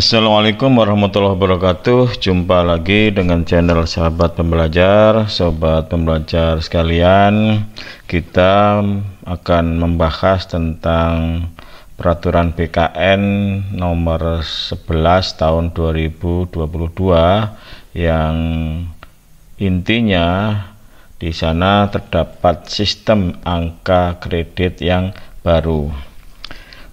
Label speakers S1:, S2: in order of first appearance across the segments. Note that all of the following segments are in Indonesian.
S1: Assalamualaikum warahmatullahi wabarakatuh Jumpa lagi dengan channel sahabat pembelajar Sobat pembelajar sekalian Kita akan membahas tentang Peraturan BKN nomor 11 tahun 2022 Yang intinya di sana terdapat sistem angka kredit yang baru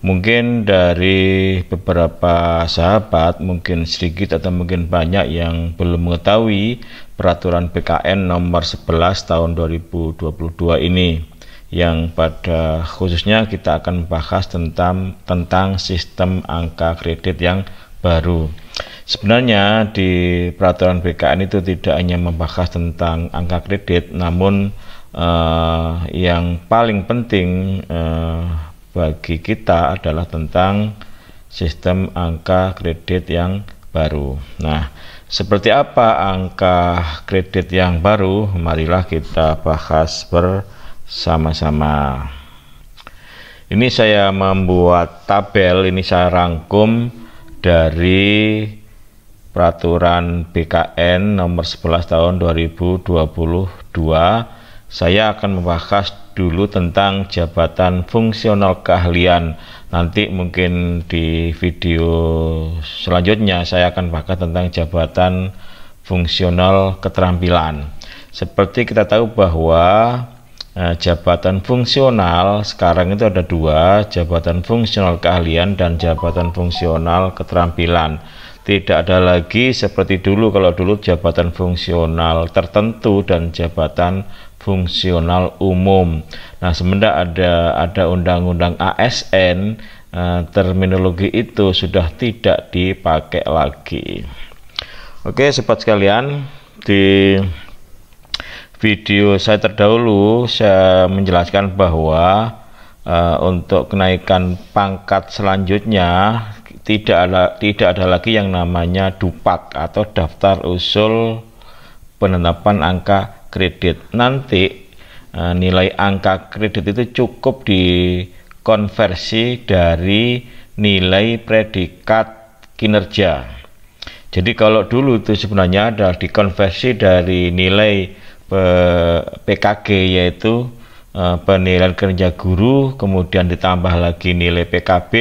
S1: mungkin dari beberapa sahabat mungkin sedikit atau mungkin banyak yang belum mengetahui peraturan PKN nomor 11 tahun 2022 ini yang pada khususnya kita akan membahas tentang tentang sistem angka kredit yang baru. Sebenarnya di peraturan BKN itu tidak hanya membahas tentang angka kredit namun eh, yang paling penting eh, bagi kita adalah tentang sistem angka kredit yang baru. Nah, seperti apa angka kredit yang baru? Marilah kita bahas bersama-sama. Ini saya membuat tabel, ini saya rangkum dari peraturan BKN nomor 11 tahun 2022. Saya akan membahas dulu tentang jabatan fungsional keahlian. Nanti mungkin di video selanjutnya saya akan bahas tentang jabatan fungsional keterampilan. Seperti kita tahu bahwa eh, jabatan fungsional sekarang itu ada dua, jabatan fungsional keahlian dan jabatan fungsional keterampilan. Tidak ada lagi seperti dulu kalau dulu jabatan fungsional tertentu dan jabatan fungsional umum. Nah, semenjak ada ada undang-undang ASN, eh, terminologi itu sudah tidak dipakai lagi. Oke, sobat sekalian, di video saya terdahulu saya menjelaskan bahwa Uh, untuk kenaikan pangkat selanjutnya tidak ada tidak ada lagi yang namanya dupak atau daftar usul penetapan angka kredit. Nanti e, nilai angka kredit itu cukup dikonversi dari nilai predikat kinerja. Jadi kalau dulu itu sebenarnya adalah dikonversi dari nilai PKG yaitu e, penilaian kerja guru, kemudian ditambah lagi nilai PKB,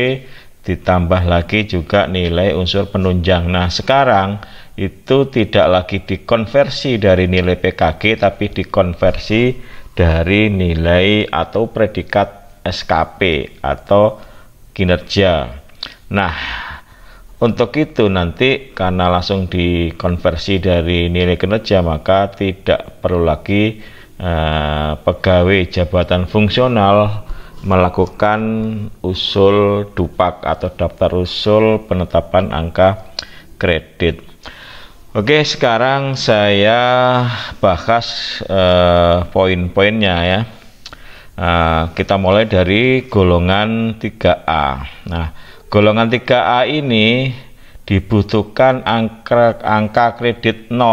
S1: ditambah lagi juga nilai unsur penunjang. Nah, sekarang itu tidak lagi dikonversi dari nilai PKG tapi dikonversi dari nilai atau predikat SKP atau kinerja. Nah, untuk itu nanti karena langsung dikonversi dari nilai kinerja maka tidak perlu lagi eh, pegawai jabatan fungsional melakukan usul dupak atau daftar usul penetapan angka kredit. Oke, sekarang saya bahas eh, poin-poinnya ya. Uh, kita mulai dari golongan 3A. Nah, golongan 3A ini dibutuhkan angka, angka kredit 0.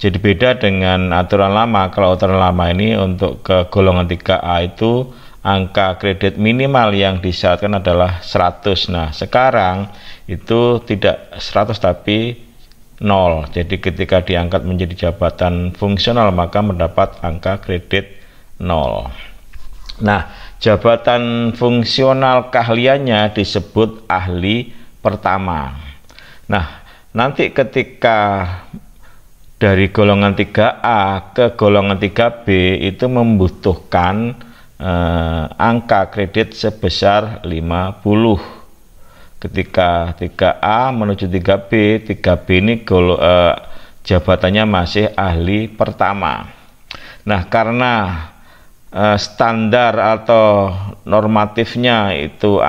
S1: Jadi beda dengan aturan lama. Kalau aturan lama ini untuk ke golongan 3A itu angka kredit minimal yang disyaratkan adalah 100. Nah, sekarang itu tidak 100 tapi 0. Jadi ketika diangkat menjadi jabatan fungsional maka mendapat angka kredit 0. Nah, jabatan fungsional keahliannya disebut ahli pertama. Nah, nanti ketika dari golongan 3A ke golongan 3B itu membutuhkan eh, angka kredit sebesar 50 ketika 3A menuju 3B, 3B ini gol, eh, jabatannya masih ahli pertama. Nah, karena eh, standar atau normatifnya itu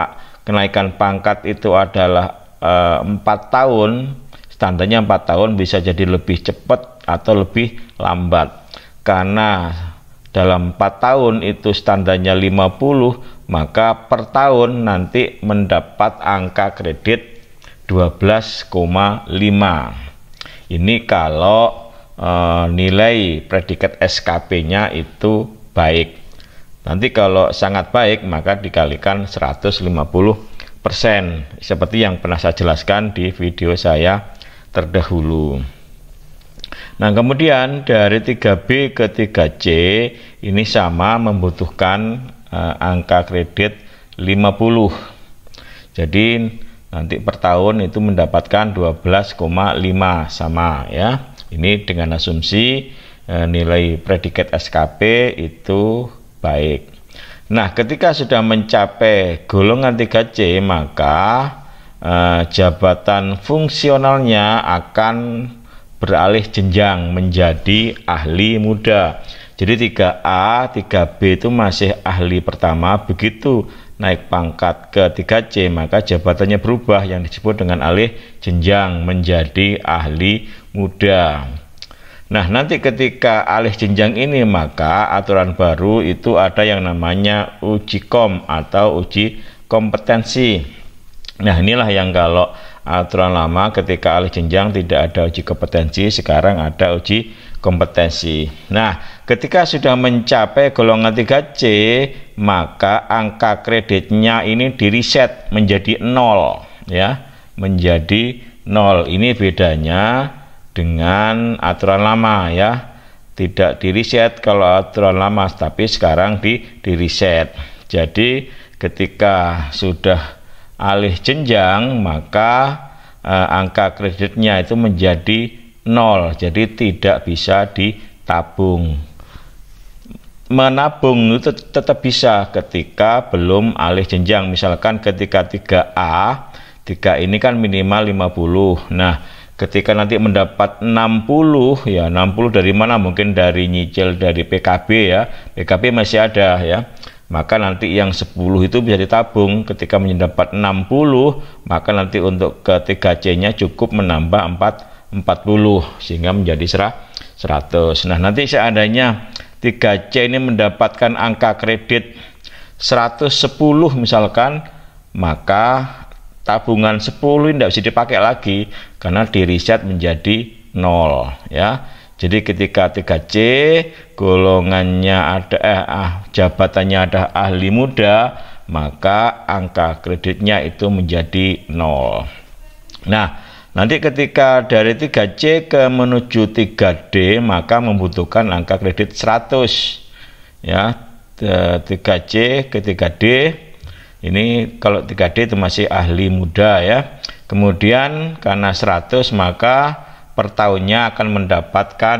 S1: kenaikan pangkat itu adalah e, empat 4 tahun, standarnya 4 tahun bisa jadi lebih cepat atau lebih lambat karena dalam 4 tahun itu standarnya 50 maka per tahun nanti mendapat angka kredit 12,5 ini kalau e, nilai predikat SKP-nya itu baik nanti kalau sangat baik maka dikalikan 150 persen seperti yang pernah saya jelaskan di video saya terdahulu Nah, kemudian dari 3B ke 3C ini sama membutuhkan uh, angka kredit 50. Jadi nanti per tahun itu mendapatkan 12,5 sama ya. Ini dengan asumsi uh, nilai predikat SKP itu baik. Nah, ketika sudah mencapai golongan 3C, maka uh, jabatan fungsionalnya akan beralih jenjang menjadi ahli muda. Jadi 3A, 3B itu masih ahli pertama, begitu naik pangkat ke 3C maka jabatannya berubah yang disebut dengan alih jenjang menjadi ahli muda. Nah, nanti ketika alih jenjang ini maka aturan baru itu ada yang namanya uji kom atau uji kompetensi. Nah inilah yang kalau aturan lama ketika alih jenjang tidak ada uji kompetensi, sekarang ada uji kompetensi. Nah ketika sudah mencapai golongan 3C, maka angka kreditnya ini diriset menjadi nol, ya menjadi nol. Ini bedanya dengan aturan lama ya tidak diriset kalau aturan lama tapi sekarang di diriset jadi ketika sudah alih jenjang maka eh, angka kreditnya itu menjadi nol jadi tidak bisa ditabung menabung itu tetap bisa ketika belum alih jenjang misalkan ketika 3A 3 ini kan minimal 50 nah ketika nanti mendapat 60 ya 60 dari mana mungkin dari nyicil dari PKB ya PKB masih ada ya maka nanti yang 10 itu bisa ditabung ketika mendapat 60 maka nanti untuk ke 3C nya cukup menambah 4 40 sehingga menjadi 100 nah nanti seandainya 3C ini mendapatkan angka kredit 110 misalkan maka tabungan 10 ini tidak bisa dipakai lagi karena di reset menjadi 0 ya jadi ketika 3C golongannya ada eh, ah, jabatannya ada ahli muda, maka angka kreditnya itu menjadi 0. Nah, nanti ketika dari 3C ke menuju 3D maka membutuhkan angka kredit 100. Ya, 3C ke 3D ini kalau 3D itu masih ahli muda ya. Kemudian karena 100 maka per tahunnya akan mendapatkan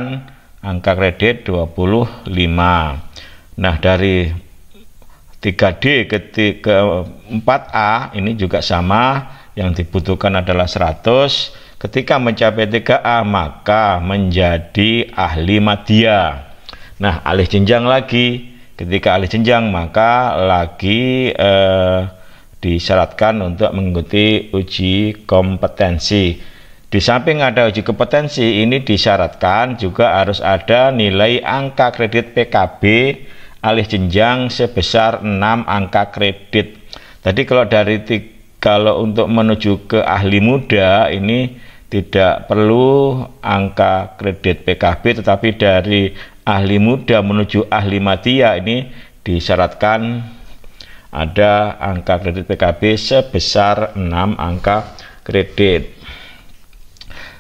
S1: angka kredit 25. Nah, dari 3D ke, 4A ini juga sama, yang dibutuhkan adalah 100. Ketika mencapai 3A maka menjadi ahli madya. Nah, alih jenjang lagi. Ketika alih jenjang maka lagi eh, disyaratkan untuk mengikuti uji kompetensi. Di samping ada uji kompetensi, ini disyaratkan juga harus ada nilai angka kredit PKB alih jenjang sebesar 6 angka kredit. Tadi kalau dari kalau untuk menuju ke ahli muda ini tidak perlu angka kredit PKB tetapi dari ahli muda menuju ahli matia ini disyaratkan ada angka kredit PKB sebesar 6 angka kredit.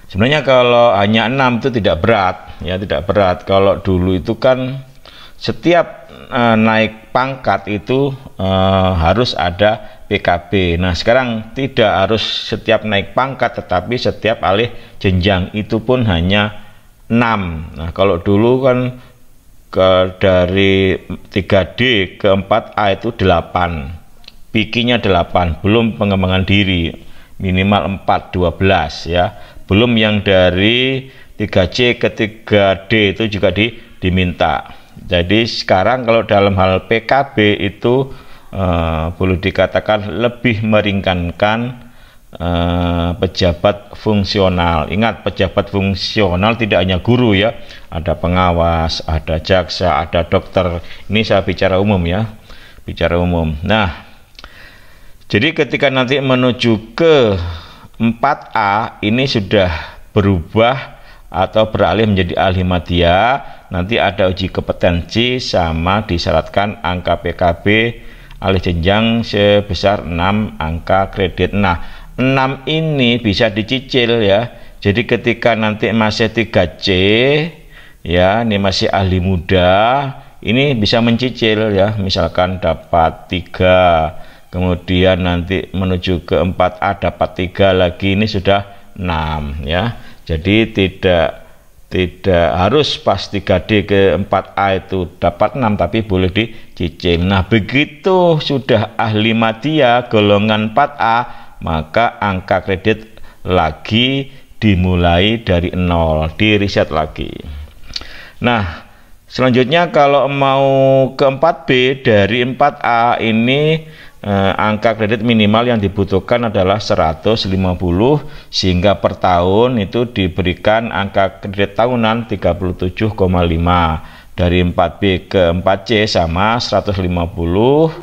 S1: Sebenarnya kalau hanya enam itu tidak berat, ya tidak berat. Kalau dulu itu kan setiap uh, naik pangkat itu uh, harus ada PKB. Nah sekarang tidak harus setiap naik pangkat, tetapi setiap alih jenjang itu pun hanya enam. Nah, kalau dulu kan ke, dari 3D ke 4A itu 8. Pikinya 8, belum pengembangan diri. Minimal 4, 12 ya. Belum yang dari 3C ke 3D itu juga di, diminta. Jadi sekarang kalau dalam hal PKB itu uh, eh, perlu dikatakan lebih meringankan uh, pejabat fungsional. Ingat pejabat fungsional tidak hanya guru ya, ada pengawas, ada jaksa, ada dokter. Ini saya bicara umum ya, bicara umum. Nah, jadi ketika nanti menuju ke 4A ini sudah berubah atau beralih menjadi ahli madya nanti ada uji kompetensi sama disyaratkan angka PKB alih jenjang sebesar 6 angka kredit nah 6 ini bisa dicicil ya jadi ketika nanti masih 3C ya ini masih ahli muda ini bisa mencicil ya misalkan dapat 3 kemudian nanti menuju ke 4A dapat 3 lagi ini sudah 6 ya jadi tidak tidak harus pas 3D ke 4A itu dapat 6 tapi boleh dicicil nah begitu sudah ahli madya golongan 4A maka angka kredit lagi dimulai dari nol di riset lagi nah selanjutnya kalau mau ke 4B dari 4A ini eh, angka kredit minimal yang dibutuhkan adalah 150 sehingga per tahun itu diberikan angka kredit tahunan 37,5 dari 4B ke 4C sama 150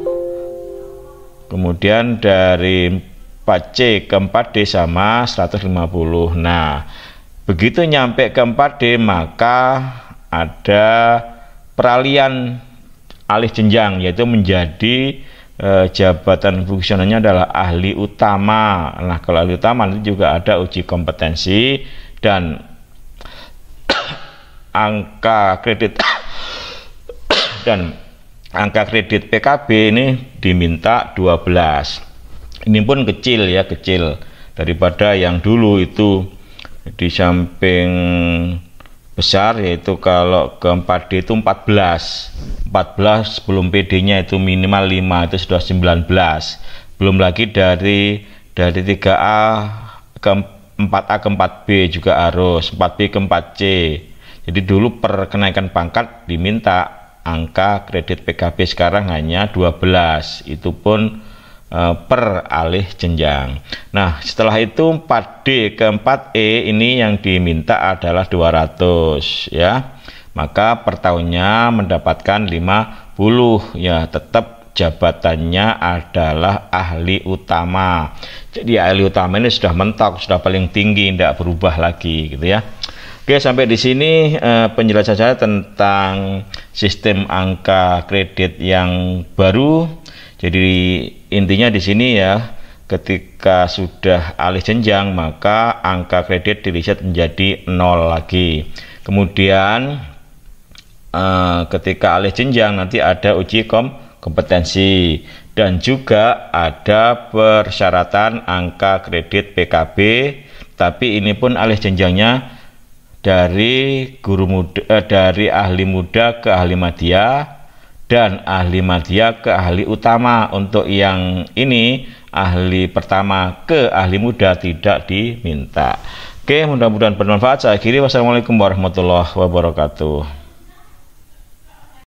S1: kemudian dari 4C ke 4D sama 150 nah begitu nyampe ke 4D maka ada peralian alih jenjang yaitu menjadi eh, jabatan fungsionalnya adalah ahli utama. Nah, kalau ahli utama itu juga ada uji kompetensi dan angka kredit dan angka kredit PKB ini diminta 12. Ini pun kecil ya, kecil daripada yang dulu itu di samping besar yaitu kalau ke 4D itu 14 14 sebelum PD-nya itu minimal 5 itu sudah 19 belum lagi dari dari 3A ke 4A ke 4B juga harus 4B ke 4C jadi dulu per kenaikan pangkat diminta angka kredit PKB sekarang hanya 12 itu pun Eh, per alih jenjang. Nah, setelah itu 4D ke 4E ini yang diminta adalah 200 ya. Maka per tahunnya mendapatkan 50 ya, tetap jabatannya adalah ahli utama. Jadi ahli utama ini sudah mentok, sudah paling tinggi, tidak berubah lagi gitu ya. Oke, sampai di sini eh, penjelasan saya tentang sistem angka kredit yang baru. Jadi Intinya di sini ya, ketika sudah alih jenjang maka angka kredit dilihat menjadi nol lagi. Kemudian eh, ketika alih jenjang nanti ada uji kom kompetensi dan juga ada persyaratan angka kredit PKB tapi ini pun alih jenjangnya dari guru muda eh, dari ahli muda ke ahli madya dan ahli madya ke ahli utama untuk yang ini ahli pertama ke ahli muda tidak diminta oke mudah-mudahan bermanfaat saya akhiri wassalamualaikum warahmatullahi wabarakatuh